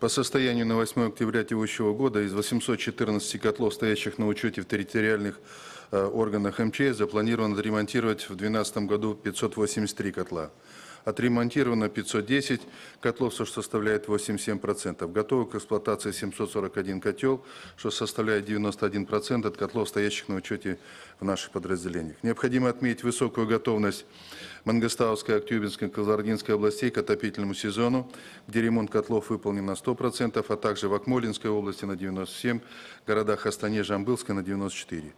По состоянию на 8 октября текущего года из 814 котлов, стоящих на учете в территориальных э, органах МЧС, запланировано отремонтировать в 2012 году 583 котла. Отремонтировано 510 котлов, что составляет 87%. Готовы к эксплуатации 741 котел, что составляет 91% от котлов, стоящих на учете в наших подразделениях. Необходимо отметить высокую готовность Мангостауской, Актюбинской, Казардинской областей к отопительному сезону, где ремонт котлов выполнен на 100%, а также в Акмолинской области на 97%, городах Астане, Жамбылской на 94%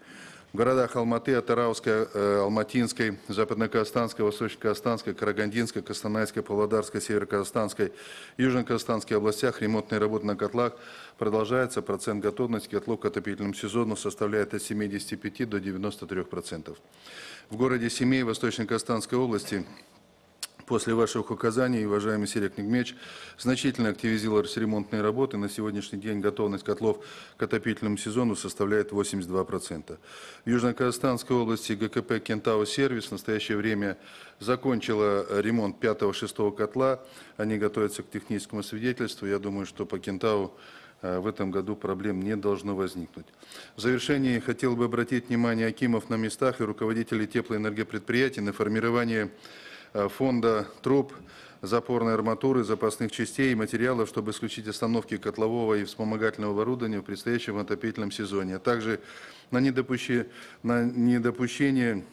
в городах Алматы, Атарауской, э, Алматинской, Западно-Казахстанской, Восточно-Казахстанской, Карагандинской, Костанайской, Павлодарской, Северо-Казахстанской, Южно-Казахстанской областях ремонтные работы на котлах продолжаются. Процент готовности котлов к отопительному сезону составляет от 75 до 93%. В городе Семей Восточно-Казахстанской области После ваших указаний, уважаемый Серик Нигмеч, значительно активизировались ремонтные работы. На сегодняшний день готовность котлов к отопительному сезону составляет 82%. В Южно-Казахстанской области ГКП «Кентау Сервис» в настоящее время закончила ремонт 5-6 котла. Они готовятся к техническому свидетельству. Я думаю, что по «Кентау» э, в этом году проблем не должно возникнуть. В завершении хотел бы обратить внимание Акимов на местах и руководителей теплоэнергопредприятий на формирование Э, фонда труб, запорной арматуры, запасных частей и материалов, чтобы исключить остановки котлового и вспомогательного оборудования в предстоящем отопительном сезоне, а также на недопущение, на недопущение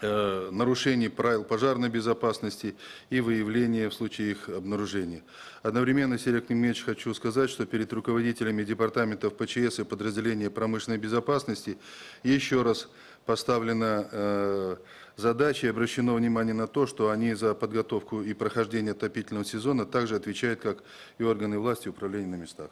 э, нарушений правил пожарной безопасности и выявления в случае их обнаружения. Одновременно, Серег Немеч, хочу сказать, что перед руководителями департаментов ПЧС и подразделения промышленной безопасности еще раз поставлена э, задача и обращено внимание на то, что они за подготовку и прохождение отопительного сезона также отвечают, как и органы власти управления на местах.